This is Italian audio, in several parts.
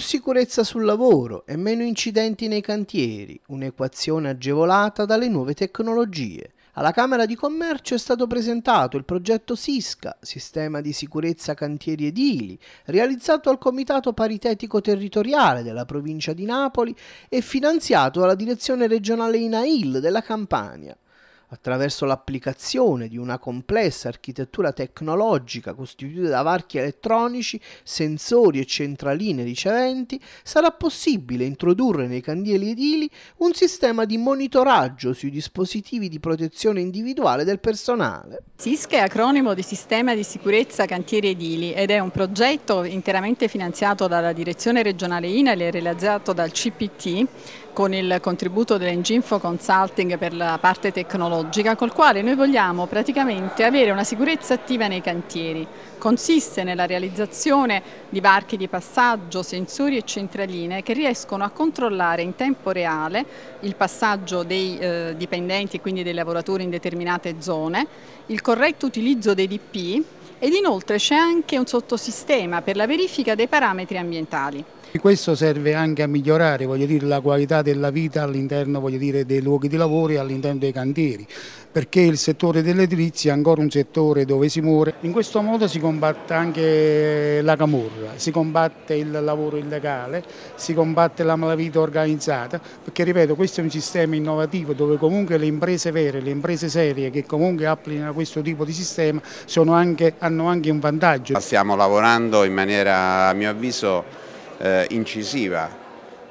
sicurezza sul lavoro e meno incidenti nei cantieri, un'equazione agevolata dalle nuove tecnologie. Alla Camera di Commercio è stato presentato il progetto SISCA, Sistema di Sicurezza Cantieri Edili, realizzato al Comitato Paritetico Territoriale della provincia di Napoli e finanziato dalla Direzione Regionale INAIL della Campania attraverso l'applicazione di una complessa architettura tecnologica costituita da varchi elettronici, sensori e centraline riceventi, sarà possibile introdurre nei candieli edili un sistema di monitoraggio sui dispositivi di protezione individuale del personale. SISC è acronimo di Sistema di Sicurezza Cantieri Edili ed è un progetto interamente finanziato dalla Direzione Regionale INAL e realizzato dal CPT con il contributo dell'Enginfo Consulting per la parte tecnologica tecnologica col quale noi vogliamo praticamente avere una sicurezza attiva nei cantieri. Consiste nella realizzazione di varchi di passaggio, sensori e centraline che riescono a controllare in tempo reale il passaggio dei eh, dipendenti, quindi dei lavoratori in determinate zone, il corretto utilizzo dei DP ed inoltre c'è anche un sottosistema per la verifica dei parametri ambientali. Questo serve anche a migliorare dire, la qualità della vita all'interno dei luoghi di lavoro e all'interno dei cantieri, perché il settore dell'edilizia è ancora un settore dove si muore. In questo modo si combatte anche la camorra, si combatte il lavoro illegale, si combatte la malavita organizzata, perché ripeto questo è un sistema innovativo dove comunque le imprese vere, le imprese serie che comunque applicano questo tipo di sistema anche, hanno anche un vantaggio. Stiamo lavorando in maniera a mio avviso eh, incisiva.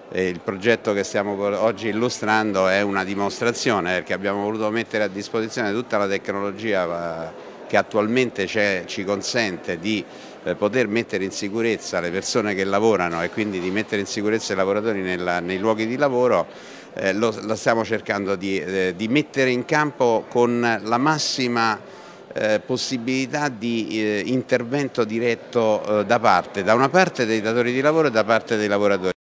E il progetto che stiamo oggi illustrando è una dimostrazione perché abbiamo voluto mettere a disposizione tutta la tecnologia eh, che attualmente ci consente di eh, poter mettere in sicurezza le persone che lavorano e quindi di mettere in sicurezza i lavoratori nella, nei luoghi di lavoro, eh, lo, lo, stiamo cercando di, eh, di mettere in campo con la massima eh, possibilità di eh, intervento diretto eh, da parte, da una parte dei datori di lavoro e da parte dei lavoratori.